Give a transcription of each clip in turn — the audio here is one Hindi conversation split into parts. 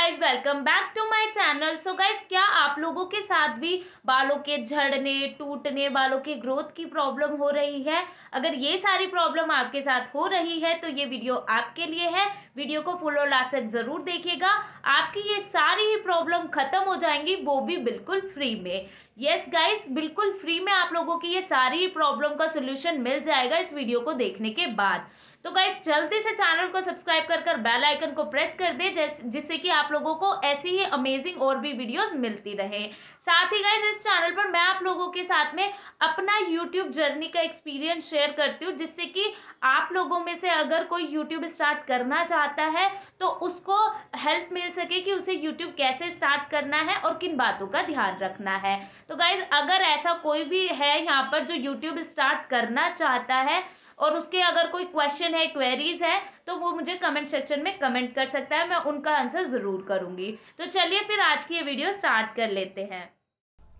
guys welcome back to my channel so guys क्या आप लोगों के साथ भी बालों के झड़ने टूटने बालों के ग्रोथ की प्रॉब्लम हो रही है अगर ये सारी प्रॉब्लम आपके साथ हो रही है तो ये वीडियो आपके लिए है वीडियो को फुल और लास्ट तक जरूर देखिएगा आपकी ये सारी ही प्रॉब्लम खत्म हो जाएंगी वो भी बिल्कुल फ्री में यस yes गाइस बिल्कुल फ्री में आप लोगों की ये सारी प्रॉब्लम का सोल्यूशन मिल जाएगा इस वीडियो को देखने के बाद तो गाइज़ जल्दी से चैनल को सब्सक्राइब कर कर बेल आइकन को प्रेस कर दे जिससे कि आप लोगों को ऐसी ही अमेजिंग और भी वीडियोस मिलती रहे साथ ही गाइज इस चैनल पर मैं आप लोगों के साथ में अपना यूट्यूब जर्नी का एक्सपीरियंस शेयर करती हूँ जिससे कि आप लोगों में से अगर कोई यूट्यूब स्टार्ट करना चाहता है तो उसको हेल्प मिल सके कि उसे यूट्यूब कैसे स्टार्ट करना है और किन बातों का ध्यान रखना है तो गाइज अगर ऐसा कोई भी है यहाँ पर जो यूट्यूब स्टार्ट करना चाहता है और उसके अगर कोई क्वेश्चन है क्वेरीज है तो वो मुझे कमेंट सेक्शन में कमेंट कर सकता है मैं उनका आंसर ज़रूर करूँगी तो चलिए फिर आज की ये वीडियो स्टार्ट कर लेते हैं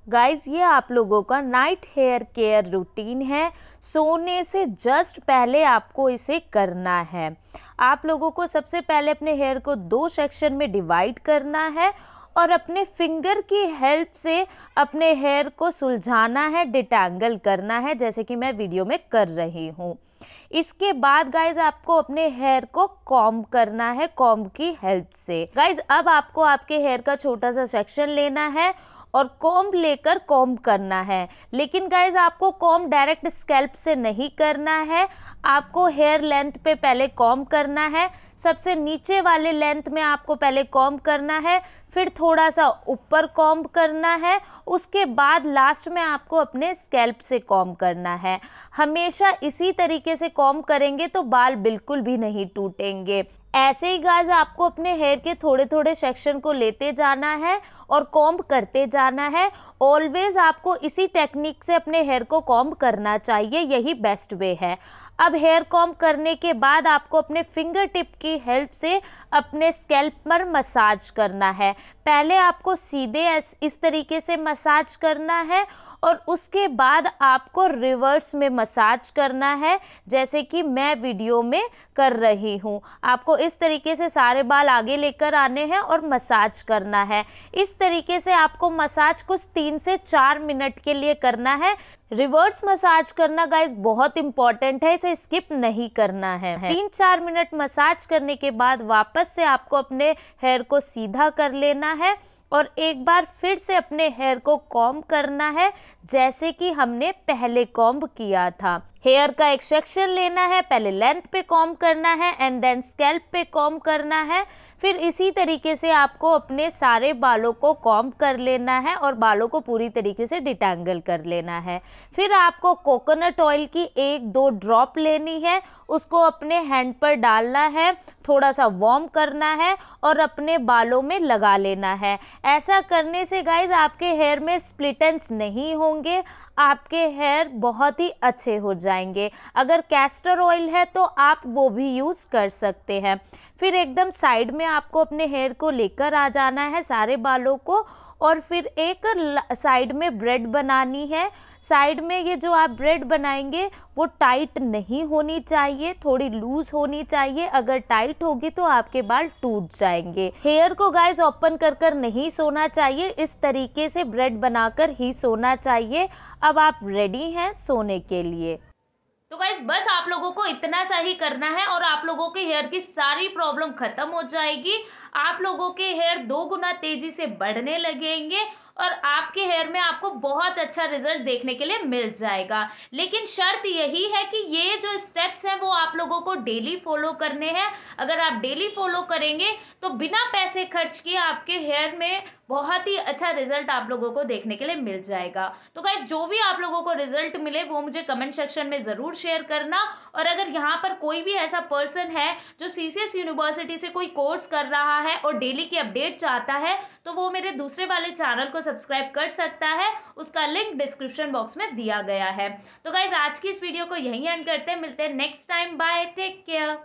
गाइज ये आप लोगों का नाइट हेयर केयर रूटीन है सोने से जस्ट पहले आपको इसे करना है आप लोगों को सबसे पहले अपने हेयर को दो सेक्शन में डिवाइड करना है और अपने फिंगर की हेल्प से अपने हेयर को सुलझाना है डिटैंगल करना है जैसे कि मैं वीडियो में कर रही हूँ इसके बाद गाइज आपको अपने हेयर को कॉम करना है कॉम की हेल्प से गाइज अब आपको आपके हेयर का छोटा सा सेक्शन लेना है और कॉम्ब लेकर कॉम्ब करना है लेकिन गाइज आपको कॉम्ब डायरेक्ट स्कैल्प से नहीं करना है आपको हेयर लेंथ पे पहले कॉम्ब करना है सबसे नीचे वाले लेंथ में आपको पहले कॉम्ब करना है फिर थोड़ा सा ऊपर कॉम्ब करना है उसके बाद लास्ट में आपको अपने स्कैल्प से कॉम्ब करना है हमेशा इसी तरीके से कॉम्ब करेंगे तो बाल बिल्कुल भी नहीं टूटेंगे ऐसे ही गाज आपको अपने हेयर के थोड़े थोड़े सेक्शन को लेते जाना है और कॉम्ब करते जाना है ऑलवेज आपको इसी टेक्निक से अपने हेयर को कॉम्ब करना चाहिए यही बेस्ट वे है अब हेयर कॉम करने के बाद आपको अपने फिंगर टिप की हेल्प से अपने स्कैल्प पर मसाज करना है पहले आपको सीधे इस तरीके से मसाज करना है और उसके बाद आपको रिवर्स में मसाज करना है जैसे कि मैं वीडियो में कर रही हूँ आपको इस तरीके से सारे बाल आगे लेकर आने हैं और मसाज करना है इस तरीके से आपको मसाज कुछ तीन से चार मिनट के लिए करना है रिवर्स मसाज करना गाइस बहुत इंपॉर्टेंट है इसे स्किप नहीं करना है तीन चार मिनट मसाज करने के बाद वापस से आपको अपने हेयर को सीधा कर लेना है और एक बार फिर से अपने हेयर को कॉम्ब करना है जैसे कि हमने पहले कॉम्ब किया था हेयर का एक्सट्रैक्शन लेना है पहले लेंथ पे कॉम करना है एंड देन स्कैल्प पे कॉम करना है फिर इसी तरीके से आपको अपने सारे बालों को कॉम कर लेना है और बालों को पूरी तरीके से डिटेंगल कर लेना है फिर आपको कोकोनट ऑयल की एक दो ड्रॉप लेनी है उसको अपने हैंड पर डालना है थोड़ा सा वॉर्म करना है और अपने बालों में लगा लेना है ऐसा करने से गाइज आपके हेयर में स्प्लिटेंस नहीं होंगे आपके हेयर बहुत ही अच्छे हो जाएंगे अगर कैस्टर ऑयल है तो आप वो भी यूज़ कर सकते हैं फिर एकदम साइड में आपको अपने हेयर को लेकर आ जाना है सारे बालों को और फिर एक साइड में ब्रेड बनानी है साइड में ये जो आप ब्रेड बनाएंगे वो टाइट नहीं होनी चाहिए थोड़ी लूज होनी चाहिए अगर टाइट होगी तो आपके बाल टूट जाएंगे हेयर को गाइस ओपन कर कर नहीं सोना चाहिए इस तरीके से ब्रेड बनाकर ही सोना चाहिए अब आप रेडी हैं सोने के लिए तो गाइज बस आप लोगों को इतना सा ही करना है और आप लोगों के हेयर की सारी प्रॉब्लम खत्म हो जाएगी आप लोगों के हेयर दो गुना तेजी से बढ़ने लगेंगे और आपके हेयर में आपको बहुत अच्छा रिजल्ट देखने के लिए मिल जाएगा लेकिन शर्त यही है कि ये जो स्टेप्स हैं वो आप लोगों को डेली फॉलो करने हैं अगर आप डेली फॉलो करेंगे तो बिना पैसे खर्च किए आपके हेयर में बहुत ही अच्छा रिजल्ट आप लोगों को देखने के लिए मिल जाएगा तो गाइज जो भी आप लोगों को रिजल्ट मिले वो मुझे कमेंट सेक्शन में ज़रूर शेयर करना और अगर यहाँ पर कोई भी ऐसा पर्सन है जो सी यूनिवर्सिटी से कोई कोर्स कर रहा है और डेली की अपडेट चाहता है तो वो मेरे दूसरे वाले चैनल को सब्सक्राइब कर सकता है उसका लिंक डिस्क्रिप्शन बॉक्स में दिया गया है तो गाइज आज की इस वीडियो को यही एंड करते हैं मिलते हैं next time bye take care